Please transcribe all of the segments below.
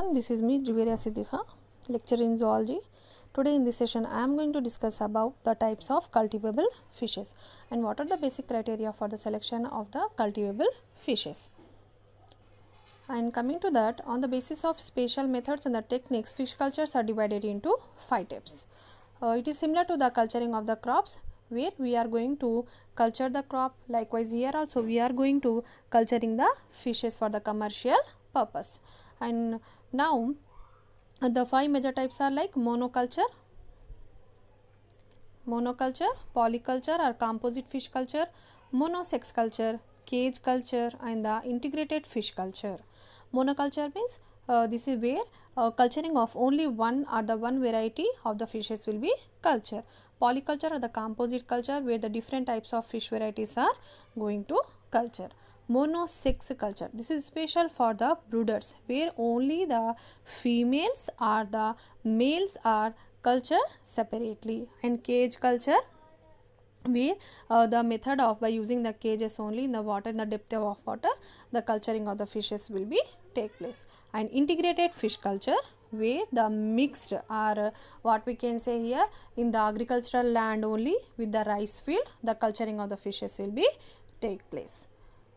everyone this is me Juveria Siddha lecturer in zoology today in this session I am going to discuss about the types of cultivable fishes and what are the basic criteria for the selection of the cultivable fishes and coming to that on the basis of spatial methods and the techniques fish cultures are divided into five types uh, it is similar to the culturing of the crops where we are going to culture the crop likewise here also we are going to culturing the fishes for the commercial purpose and now the five major types are like monoculture monoculture polyculture or composite fish culture monosex culture cage culture and the integrated fish culture monoculture means uh, this is where uh, culturing of only one or the one variety of the fishes will be culture polyculture or the composite culture where the different types of fish varieties are going to culture. Monosex culture. This is special for the brooders where only the females or the males are culture separately and cage culture where uh, the method of by using the cages only in the water in the depth of water the culturing of the fishes will be take place and integrated fish culture way the mixed or uh, what we can say here in the agricultural land only with the rice field the culturing of the fishes will be take place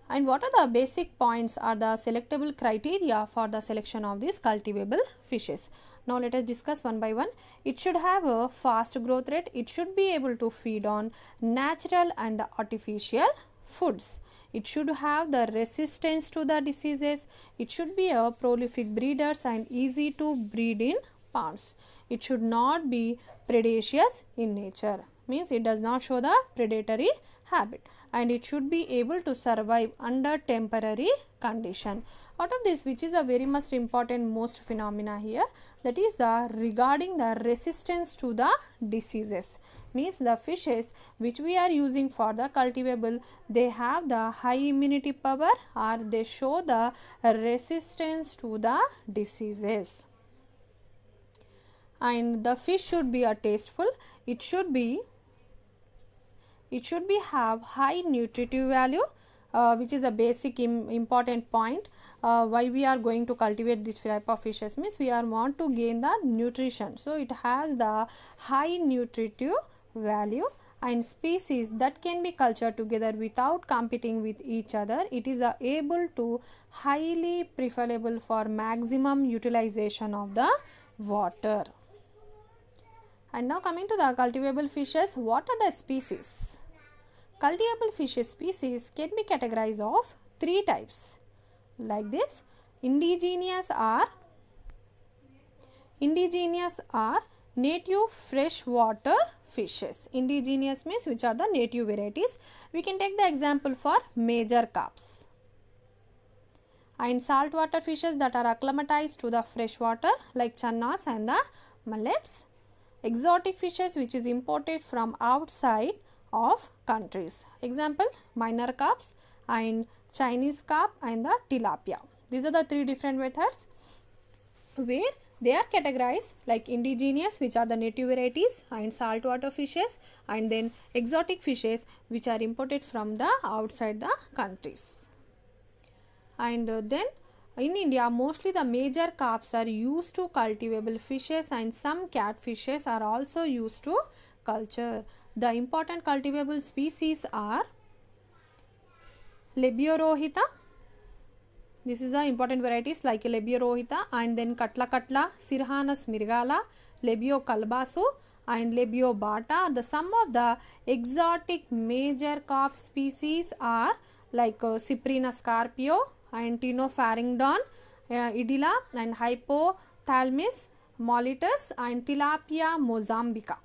and what are the basic points are the selectable criteria for the selection of these cultivable fishes. Now, let us discuss one by one. It should have a fast growth rate. It should be able to feed on natural and artificial foods. It should have the resistance to the diseases. It should be a prolific breeders and easy to breed in ponds. It should not be predaceous in nature means it does not show the predatory habit and it should be able to survive under temporary condition. Out of this which is a very much important most phenomena here that is the regarding the resistance to the diseases means the fishes which we are using for the cultivable they have the high immunity power or they show the resistance to the diseases and the fish should be a tasteful it should be it should be have high nutritive value uh, which is a basic Im important point uh, why we are going to cultivate this type of fishes means we are want to gain the nutrition. So, it has the high nutritive value and species that can be cultured together without competing with each other. It is uh, able to highly preferable for maximum utilization of the water. And now coming to the cultivable fishes, what are the species? Cultivable fishes species can be categorized of three types like this. Indigenous are indigenous are native freshwater fishes. Indigenous means which are the native varieties. We can take the example for major carps and saltwater fishes that are acclimatized to the freshwater like channas and the mullets. Exotic fishes which is imported from outside of countries. Example minor carps and Chinese carp and the tilapia. These are the three different methods where they are categorized like indigenous which are the native varieties and saltwater fishes and then exotic fishes which are imported from the outside the countries. And uh, then in India, mostly the major carps are used to cultivable fishes and some catfishes are also used to culture. The important cultivable species are Lebiorohita, this is the important varieties like rohita and then Katla Katla, Sirhanus mirgala, Lebio kalbasu and Lebio bata. The some of the exotic major carp species are like uh, Cyprina scarpio, Antinopharyngdon, uh, Idila and Hypothalmis molitus and Tilapia mozambica.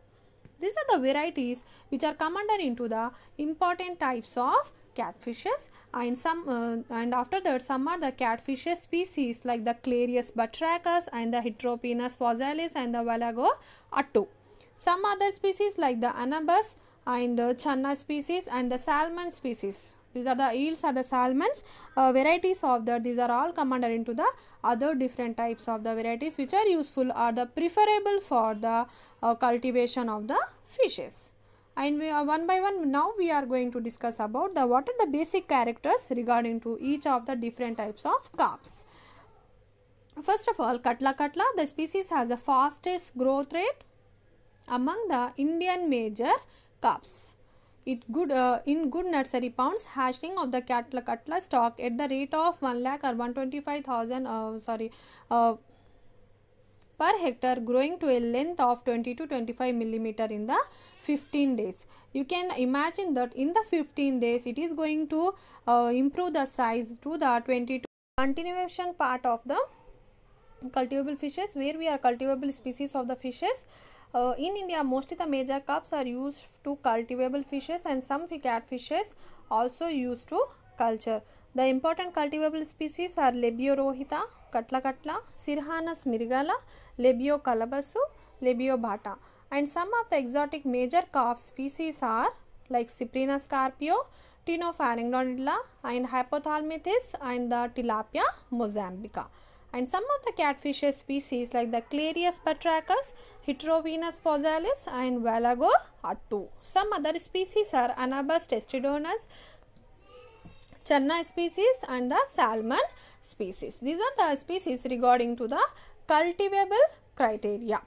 These are the varieties which are come under into the important types of catfishes and some uh, and after that some are the catfishes species like the Clarius batrachus and the Heteropinus fossilis and the Valago attu. Some other species like the Anabas and uh, Channa species and the Salmon species. These are the eels are the salmons uh, varieties of that. These are all come under into the other different types of the varieties which are useful are the preferable for the uh, cultivation of the fishes and we, uh, one by one now we are going to discuss about the what are the basic characters regarding to each of the different types of carps. First of all, Katla Katla, the species has the fastest growth rate among the Indian major carps. It good uh, in good nursery pounds, hatching of the Katla Katla stock at the rate of 1 lakh or 125,000 uh, sorry uh, per hectare growing to a length of 20 to 25 millimeter in the 15 days. You can imagine that in the 15 days it is going to uh, improve the size to the 22 continuation part of the cultivable fishes where we are cultivable species of the fishes uh, in India, most of the major cups are used to cultivable fishes and some catfishes also used to culture. The important cultivable species are katla Katlakatla, Sirhanus mirgala, Lebio calabasu, Lebio bata. And some of the exotic major calf species are like Cyprina scarpio, Tinopharyngodila and Hypothalmithis and the Tilapia mozambica. And some of the catfish species like the Clarius batrachus, Heterovenus fossalis and Valago are two. Some other species are Anabas testidonus, Channa species and the Salmon species. These are the species regarding to the cultivable criteria.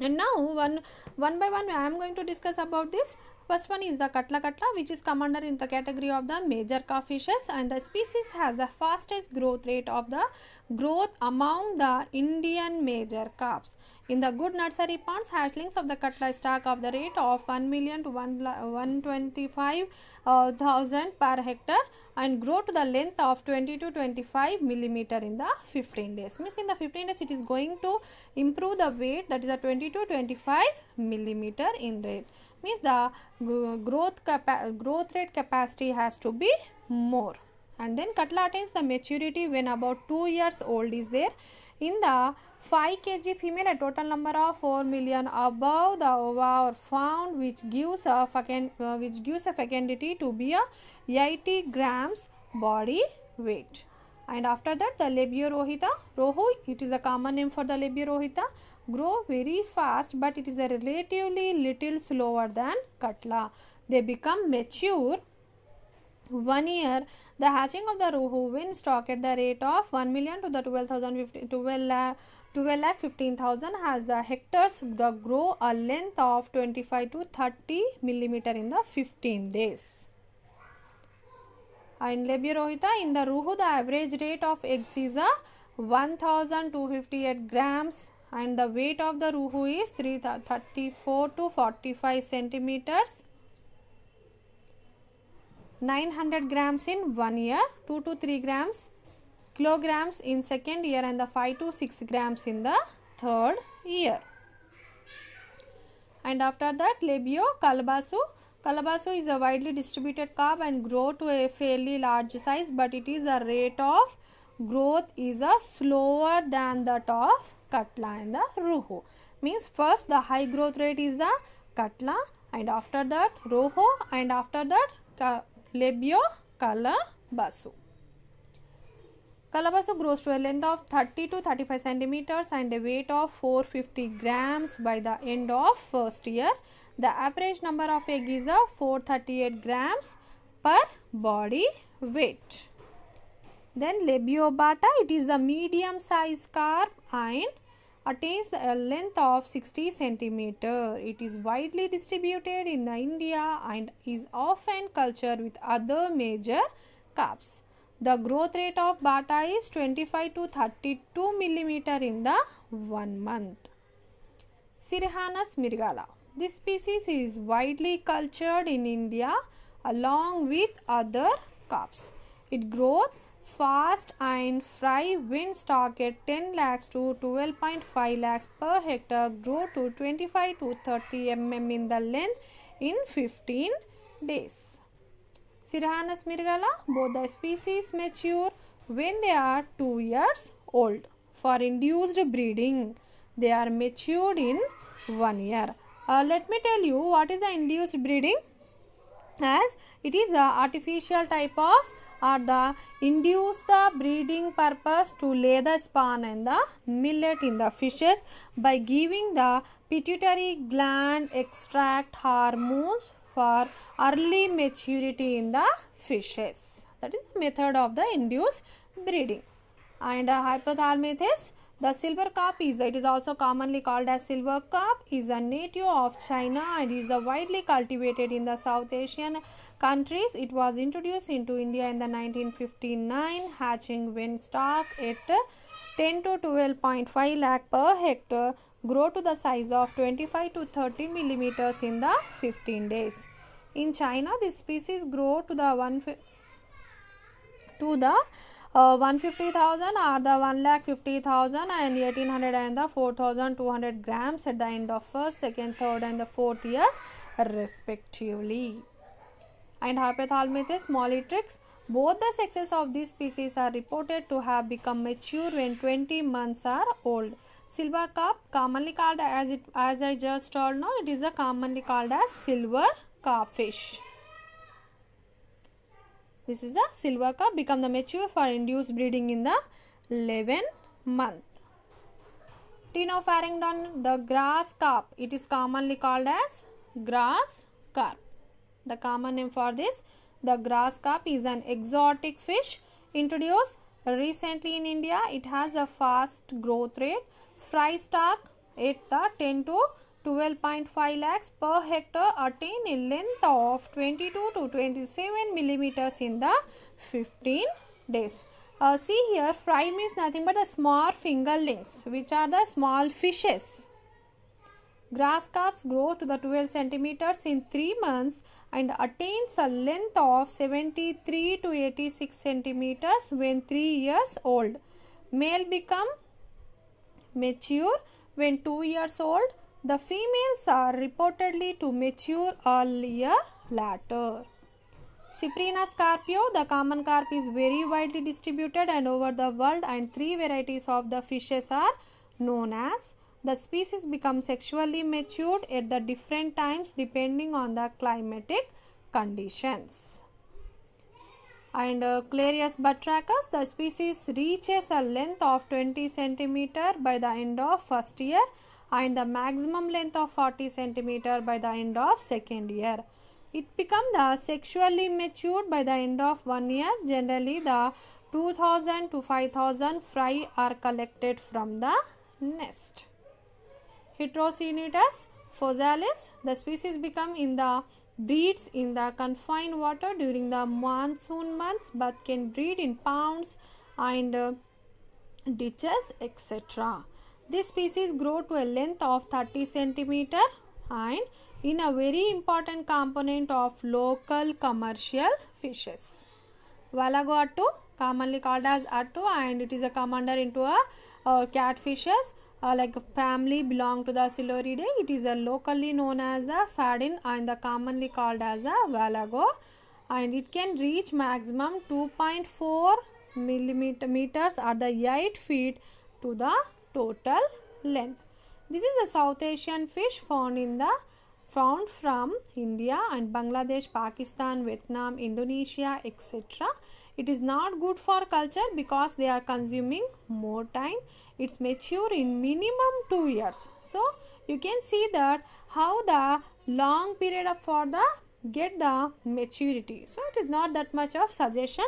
And now one, one by one I am going to discuss about this. First one is the Katla Katla which is come under in the category of the major car fishes and the species has the fastest growth rate of the growth among the Indian major crops. In the good nursery ponds, hatchlings of the cutlass stock of the rate of 1 million to 125,000 uh, per hectare and grow to the length of 20 to 25 millimeter in the 15 days. Means in the 15 days, it is going to improve the weight that is a 20 to 25 millimeter in rate. Means the growth, growth rate capacity has to be more and then cutla attains the maturity when about 2 years old is there. In the 5 kg female a total number of 4 million above the ova are found which gives a fecund, uh, which gives a fecundity to be a 80 grams body weight. And after that the Labiorohita, Rohu, it is a common name for the Labiorohita, grow very fast but it is a relatively little slower than Cutla. They become mature one year, the hatching of the Rohu stock at the rate of 1 million to the 12,000, lakh, 12 lakh 15,000 has the hectares the grow a length of 25 to 30 millimeter in the 15 days. And Rohita, in the Ruhu, the average rate of eggs is 1258 grams and the weight of the Ruhu is thirty four to 45 centimeters 900 grams in 1 year, 2 to 3 grams kilograms in second year and the 5 to 6 grams in the third year. And after that labio calabasu. Calabasu is a widely distributed carb and grow to a fairly large size but it is the rate of growth is a slower than that of katla and the ruho. Means first the high growth rate is the katla and after that roho and after that Lebio calabasso. Calabasso grows to a length of 30 to 35 centimeters and a weight of 450 grams by the end of first year. The average number of eggs is 438 grams per body weight. Then labiobata, it is a medium sized carp and attains a length of 60 centimeter. It is widely distributed in India and is often cultured with other major crops. The growth rate of bata is 25 to 32 millimeter in the one month. Sirhanus mirgala. This species is widely cultured in India along with other crops. Its growth fast and fry win stock at 10 lakhs to 12.5 lakhs per hectare grow to 25 to 30 mm in the length in 15 days. Sirhanas mirgala, both the species mature when they are 2 years old. For induced breeding, they are matured in 1 year. Uh, let me tell you what is the induced breeding as it is a artificial type of are the induce the breeding purpose to lay the spawn and the millet in the fishes by giving the pituitary gland extract hormones for early maturity in the fishes. That is the method of the induced breeding. And hypothalamus is the silver carp is. it is also commonly called as silver carp, is a native of China and is widely cultivated in the South Asian countries. It was introduced into India in the 1959, hatching when stock at 10 to 12.5 lakh per hectare grow to the size of 25 to 30 millimeters in the 15 days. In China, this species grow to the one to the uh, 150,000 are uh, the 1,50,000 and 1800 and the 4,200 grams at the end of first, second, third and the fourth years respectively. And hypothalmithis molitrix both the sexes of these species are reported to have become mature when 20 months are old. Silver carp, commonly called as it as I just told now, it is a commonly called as silver carp fish. This is the silver carp become the mature for induced breeding in the 11 month. Tinopharyngon, the grass carp. It is commonly called as grass carp. The common name for this, the grass carp is an exotic fish introduced recently in India. It has a fast growth rate. Fry stock at the 10 to 12.5 lakhs per hectare attain a length of 22 to 27 millimeters in the 15 days. Uh, see here fry means nothing but the small fingerlings which are the small fishes. Grass carps grow to the 12 centimeters in 3 months and attains a length of 73 to 86 centimeters when 3 years old. Male become mature when 2 years old the females are reportedly to mature earlier. later. Cyprina scarpio, the common carp is very widely distributed and over the world and three varieties of the fishes are known as. The species become sexually matured at the different times depending on the climatic conditions. And uh, Clarius batrachus, the species reaches a length of 20 centimeter by the end of first year and the maximum length of 40 centimeter by the end of second year. It become the sexually matured by the end of one year. Generally, the 2000 to 5000 fry are collected from the nest. Heterocinitus fosalis, the species become in the breeds in the confined water during the monsoon months but can breed in ponds and uh, ditches etc. This species grow to a length of 30 centimeter and in a very important component of local commercial fishes. Walago attu commonly called as attu and it is a commander into a uh, catfishes uh, like family belong to the Siluridae. It is a locally known as the fadin and the commonly called as a Walago and it can reach maximum 2.4 millimeters or the 8 feet to the total length. This is the South Asian fish found in the found from India and Bangladesh, Pakistan, Vietnam, Indonesia, etc. It is not good for culture because they are consuming more time. It's mature in minimum 2 years. So, you can see that how the long period for the get the maturity. So, it is not that much of suggestion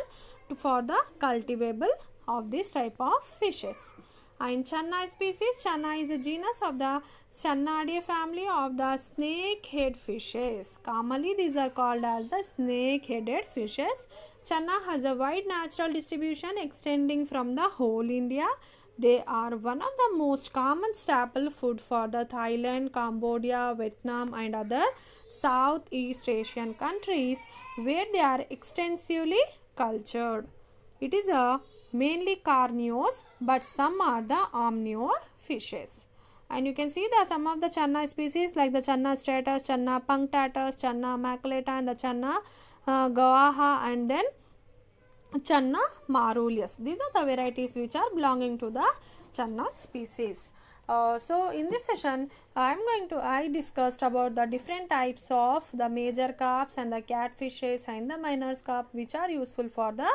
to, for the cultivable of this type of fishes. And Channa species, Channa is a genus of the Channadae family of the snake-head fishes. Commonly, these are called as the snake-headed fishes. Channa has a wide natural distribution extending from the whole India. They are one of the most common staple food for the Thailand, Cambodia, Vietnam and other Southeast Asian countries where they are extensively cultured. It is a mainly carnivores but some are the omnivore fishes. And you can see that some of the channa species like the channa stratus, channa punctatus, channa maculata and the channa uh, gavaha and then channa marulius. These are the varieties which are belonging to the channa species. Uh, so in this session I am going to I discussed about the different types of the major carps and the catfishes and the minor carp which are useful for the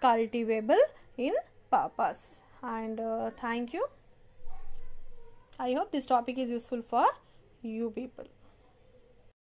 cultivable in purpose and uh, thank you i hope this topic is useful for you people